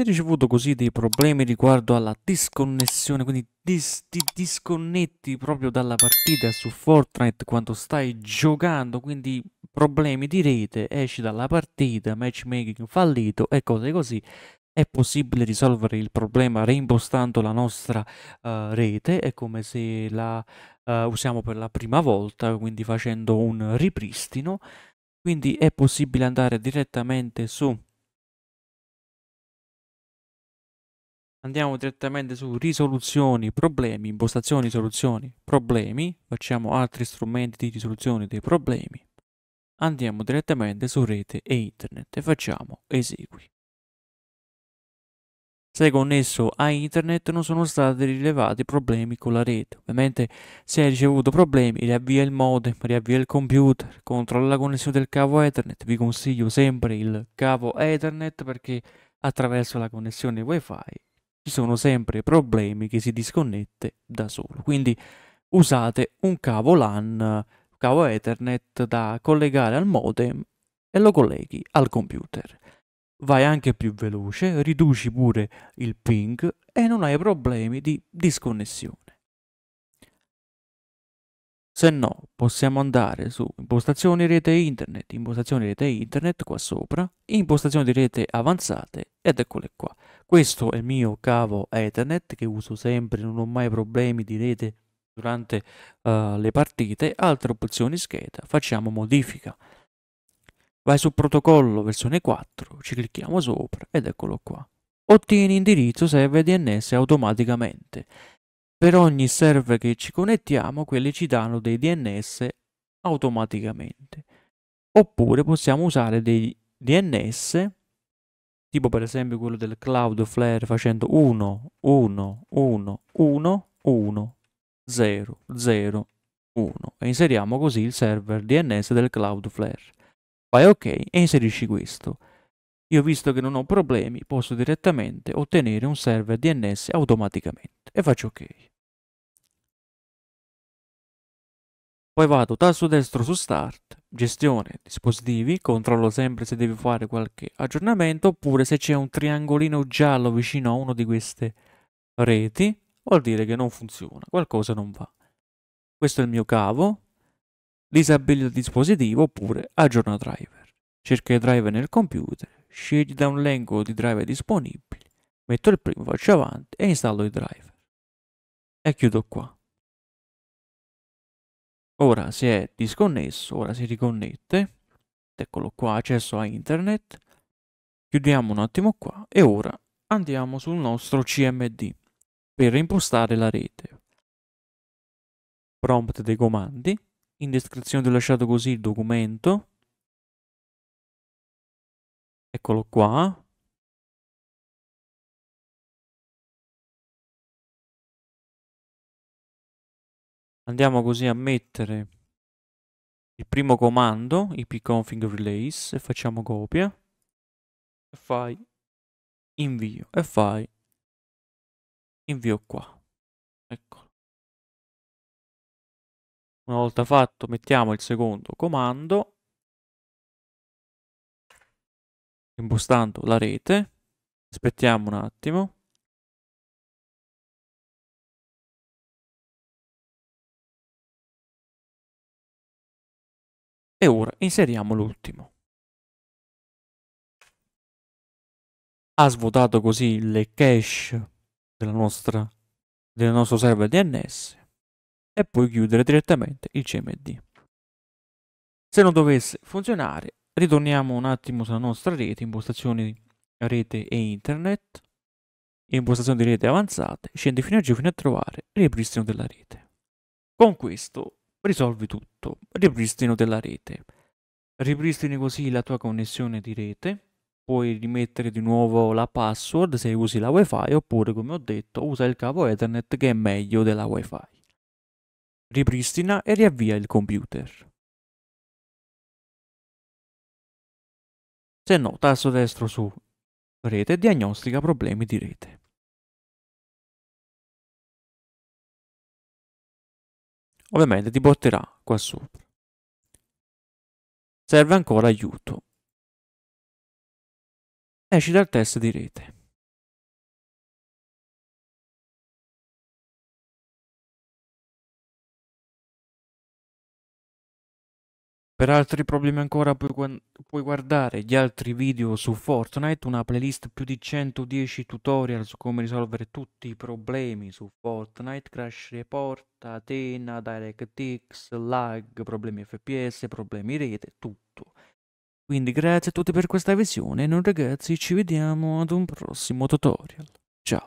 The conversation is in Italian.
Si ricevuto così dei problemi riguardo alla disconnessione, quindi dis ti disconnetti proprio dalla partita su Fortnite quando stai giocando, quindi problemi di rete, esci dalla partita, matchmaking fallito e cose così. È possibile risolvere il problema reimpostando la nostra uh, rete, è come se la uh, usiamo per la prima volta, quindi facendo un ripristino. Quindi è possibile andare direttamente su Andiamo direttamente su risoluzioni, problemi, impostazioni, soluzioni, problemi. Facciamo altri strumenti di risoluzione dei problemi. Andiamo direttamente su rete e internet e facciamo esegui. Se connesso a internet non sono stati rilevati problemi con la rete. Ovviamente se hai ricevuto problemi riavvia il modem, riavvia il computer, controlla la connessione del cavo Ethernet. Vi consiglio sempre il cavo Ethernet perché attraverso la connessione wifi ci sono sempre problemi che si disconnette da solo. Quindi usate un cavo LAN, cavo Ethernet da collegare al modem e lo colleghi al computer. Vai anche più veloce, riduci pure il ping e non hai problemi di disconnessione. Se no, possiamo andare su impostazioni rete internet, impostazioni rete internet qua sopra, impostazioni di rete avanzate ed eccole qua. Questo è il mio cavo Ethernet che uso sempre, non ho mai problemi di rete durante uh, le partite. Altre opzioni scheda, facciamo modifica. Vai su protocollo versione 4, ci clicchiamo sopra ed eccolo qua. Ottieni indirizzo server DNS automaticamente per ogni server che ci connettiamo, quelli ci danno dei DNS automaticamente. Oppure possiamo usare dei DNS, tipo per esempio quello del Cloudflare facendo 1, 1, 1, 1, 1, 0, 0, 1. E inseriamo così il server DNS del Cloudflare. Fai ok e inserisci questo. Io visto che non ho problemi posso direttamente ottenere un server DNS automaticamente e faccio ok. Poi vado tasto destro su Start, gestione dispositivi, controllo sempre se devo fare qualche aggiornamento oppure se c'è un triangolino giallo vicino a una di queste reti vuol dire che non funziona, qualcosa non va. Questo è il mio cavo, disabilito dispositivo oppure aggiorno driver. cerco i driver nel computer scegli da un elenco di driver disponibili, metto il primo, faccio avanti e installo i driver. E chiudo qua. Ora si è disconnesso, ora si riconnette. Eccolo qua, accesso a internet. Chiudiamo un attimo qua e ora andiamo sul nostro CMD per impostare la rete. Prompt dei comandi. In descrizione ti ho lasciato così il documento Eccolo qua. Andiamo così a mettere il primo comando, ipconfig release, e facciamo copia, e fai invio, e fai invio qua. Eccolo. Una volta fatto mettiamo il secondo comando impostando la rete. Aspettiamo un attimo. E ora inseriamo l'ultimo. Ha svuotato così le cache della nostra, del nostro server DNS e poi chiudere direttamente il CMD. Se non dovesse funzionare Ritorniamo un attimo sulla nostra rete, impostazioni rete e internet, impostazioni di rete avanzate, scendi fino a giù fino a trovare ripristino della rete. Con questo risolvi tutto, ripristino della rete. Ripristini così la tua connessione di rete, puoi rimettere di nuovo la password se usi la wifi oppure come ho detto usa il cavo ethernet che è meglio della wifi. Ripristina e riavvia il computer. se no tasto destro su Rete diagnostica problemi di rete. Ovviamente ti porterà qua sopra. Serve ancora aiuto. Esci dal test di rete. Per altri problemi ancora puoi, puoi, guardare gli altri video su Fortnite, una playlist più di 110 tutorial su come risolvere tutti i problemi su Fortnite, Crash Report, Atena, DirectX, lag, problemi FPS, problemi rete, tutto. Quindi grazie a tutti per questa visione e noi ragazzi ci vediamo ad un prossimo tutorial. Ciao!